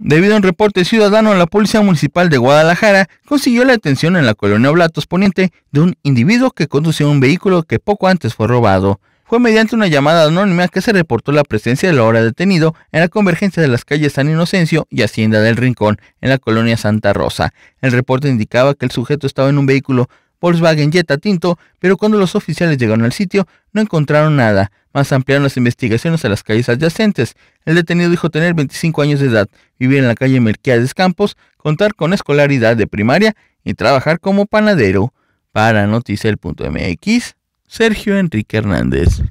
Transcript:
Debido a un reporte ciudadano, la Policía Municipal de Guadalajara consiguió la atención en la colonia Oblatos Poniente de un individuo que conducía un vehículo que poco antes fue robado. Fue mediante una llamada anónima que se reportó la presencia de la hora detenido en la convergencia de las calles San Inocencio y Hacienda del Rincón, en la colonia Santa Rosa. El reporte indicaba que el sujeto estaba en un vehículo Volkswagen Jetta tinto, pero cuando los oficiales llegaron al sitio no encontraron nada, más ampliaron las investigaciones a las calles adyacentes. El detenido dijo tener 25 años de edad, vivir en la calle Merquiades Campos, contar con escolaridad de primaria y trabajar como panadero. Para Noticiel.mx, Sergio Enrique Hernández.